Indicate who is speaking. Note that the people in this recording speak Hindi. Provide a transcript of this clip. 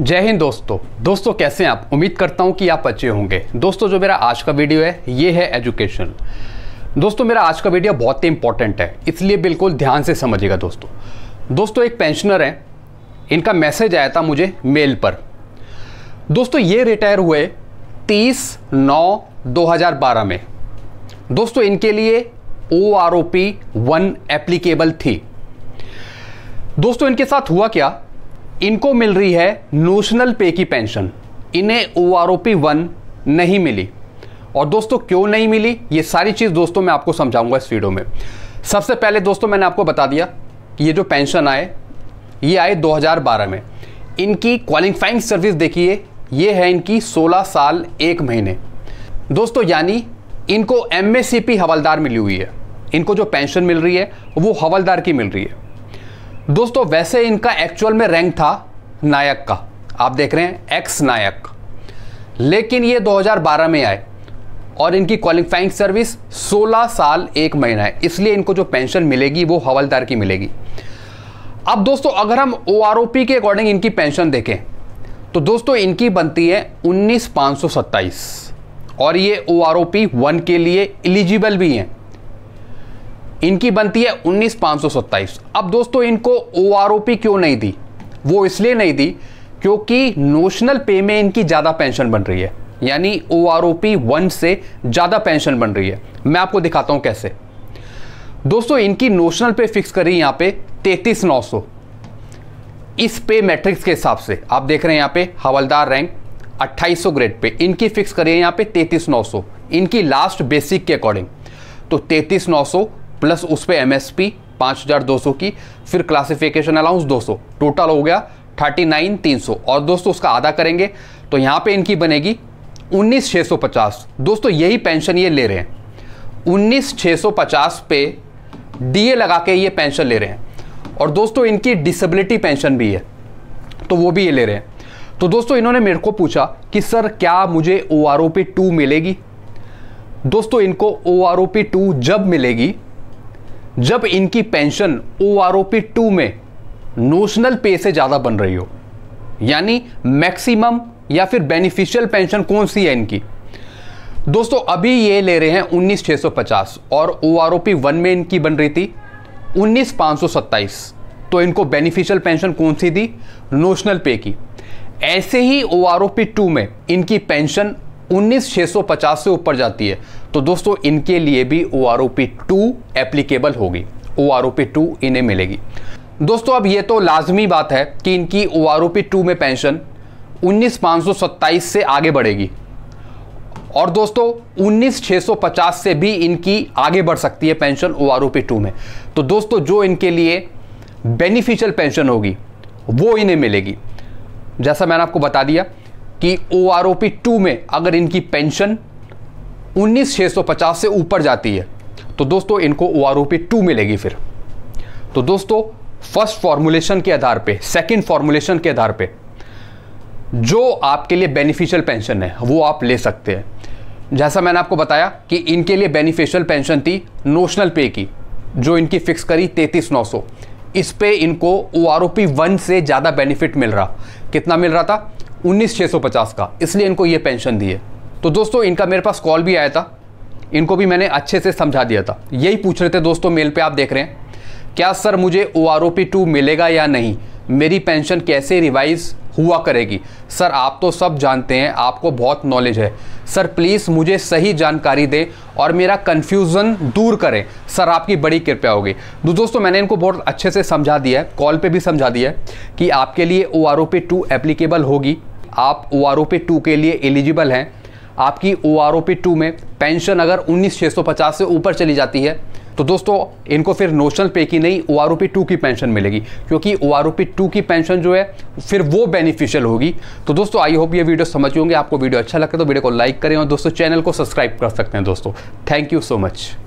Speaker 1: जय हिंद दोस्तों दोस्तों कैसे हैं आप उम्मीद करता हूं कि आप अच्छे होंगे दोस्तों जो मेरा आज का वीडियो है ये है एजुकेशन दोस्तों मेरा आज का वीडियो बहुत ही इंपॉर्टेंट है इसलिए बिल्कुल ध्यान से समझिएगा दोस्तों दोस्तों एक पेंशनर हैं इनका मैसेज आया था मुझे मेल पर दोस्तों ये रिटायर हुए तीस नौ दो में दोस्तों इनके लिए O R O P one applicable थी दोस्तों इनके साथ हुआ क्या इनको मिल रही है नोशनल पे की पेंशन इन्हें O R O P one नहीं मिली और दोस्तों क्यों नहीं मिली ये सारी चीज़ दोस्तों मैं आपको समझाऊंगा इस वीडियो में सबसे पहले दोस्तों मैंने आपको बता दिया कि ये जो पेंशन आए ये आए 2012 में इनकी क्वालिफाइंग सर्विस देखिए ये है इनकी 16 साल एक महीने दोस्तों यानी इनको एम हवलदार मिली हुई है इनको जो पेंशन मिल रही है वो हवलदार की मिल रही है दोस्तों वैसे इनका एक्चुअल में रैंक था नायक का आप देख रहे हैं एक्स नायक लेकिन ये 2012 में आए और इनकी क्वालिफाइंग सर्विस 16 साल एक महीना है इसलिए इनको जो पेंशन मिलेगी वो हवलदार की मिलेगी अब दोस्तों अगर हम ओ के अकॉर्डिंग इनकी पेंशन देखें तो दोस्तों इनकी बनती है उन्नीस और ये ओ आर के लिए एलिजिबल भी हैं इनकी बनती है उन्नीस सौ सत्ताईस अब दोस्तों इनको ओ आर ओ पी क्यों नहीं दी वो इसलिए नहीं दी क्योंकि नोशनल पे में इनकी ज़्यादा पेंशन बन रही है यानी O R O P one से ज़्यादा पेंशन बन रही है मैं आपको दिखाता हूँ कैसे दोस्तों इनकी नोशनल पे फिक्स करी यहाँ पे तैतीस नौ सौ इस पे मैट्रिक्स के हिसाब से आप देख रहे हैं यहाँ पे हवलदार रैंक 2800 ग्रेड पे इनकी फिक्स करिए यहाँ पे सौ इनकी लास्ट बेसिक के अकॉर्डिंग तो 33900 प्लस उस पर एम एस पी पाँच हज़ार दो सौ की फिर क्लासिफिकेशन अलाउंस दो सौ टोटल हो गया थर्टी नाइन तीन सौ और दोस्तों उसका आधा करेंगे तो यहाँ पे इनकी बनेगी उन्नीस छः सौ पचास दोस्तों यही पेंशन ये ले रहे हैं उन्नीस छः सौ पचास पे डीए लगा के ये पेंशन ले रहे हैं और दोस्तों इनकी डिसेबिलिटी पेंशन भी है तो वो भी ये ले रहे हैं तो दोस्तों इन्होंने मेरे को पूछा कि सर क्या मुझे O R O P two मिलेगी दोस्तों इनको O R O P two जब मिलेगी जब इनकी pension O R O P two में नोशनल पे से ज़्यादा बन रही हो यानी मैक्सिमम या फिर बेनिफिशियल पेंशन कौन सी है इनकी दोस्तों अभी ये ले रहे हैं उन्नीस सौ पचास और O R O P one में इनकी बन रही थी उन्नीस सत्ताईस तो इनको बेनिफिशियल पेंशन कौन सी दी नोशनल पे की ऐसे ही O R O P two में इनकी पेंशन उन्नीस सौ पचास से ऊपर जाती है तो दोस्तों इनके लिए भी O R O P two applicable होगी O R O P two इन्हें मिलेगी दोस्तों अब ये तो लाजमी बात है कि इनकी O R O P two में पेंशन उन्नीस पाँच सौ सत्ताईस से आगे बढ़ेगी और दोस्तों उन्नीस छः सौ पचास से भी इनकी आगे बढ़ सकती है pension O R O P two में तो दोस्तों जो इनके लिए बेनिफिशियल पेंशन होगी वो इन्हें मिलेगी जैसा मैंने आपको बता दिया कि O R O P two में अगर इनकी पेंशन उन्नीस से ऊपर जाती है तो दोस्तों इनको O R O P two मिलेगी फिर तो दोस्तों फर्स्ट फॉर्मुलेशन के आधार पे सेकंड फॉर्मुलेशन के आधार पे जो आपके लिए बेनिफिशियल पेंशन है वो आप ले सकते हैं जैसा मैंने आपको बताया कि इनके लिए बेनिफिशियल पेंशन थी नोशनल पे की जो इनकी फिक्स करी तैतीस नौ सौ इस पे इनको O R O P one से ज़्यादा बेनिफिट मिल रहा कितना मिल रहा था उन्नीस छः सौ पचास का इसलिए इनको ये पेंशन दी है तो दोस्तों इनका मेरे पास कॉल भी आया था इनको भी मैंने अच्छे से समझा दिया था यही पूछ रहे थे दोस्तों मेल पे आप देख रहे हैं क्या सर मुझे O R O P two मिलेगा या नहीं मेरी पेंशन कैसे रिवाइज हुआ करेगी सर आप तो सब जानते हैं आपको बहुत नॉलेज है सर प्लीज़ मुझे सही जानकारी दें और मेरा कन्फ्यूज़न दूर करें सर आपकी बड़ी कृपया होगी तो दोस्तों मैंने इनको बहुत अच्छे से समझा दिया है कॉल पे भी समझा दिया है कि आपके लिए O R O P two applicable होगी आप O R O P two के लिए एलिजिबल हैं आपकी O R O P two में पेंशन अगर उन्नीस छः सौ पचास से ऊपर चली जाती है तो दोस्तों इनको फिर नोशनल पे की नहीं O R O P two की पेंशन मिलेगी क्योंकि O R O P two की पेंशन जो है फिर वो बेनिफिशियल होगी तो दोस्तों आई होप ये वीडियो समझ होंगे आपको वीडियो अच्छा लगे तो वीडियो को लाइक करें और दोस्तों चैनल को सब्सक्राइब कर सकते हैं दोस्तों थैंक यू सो मच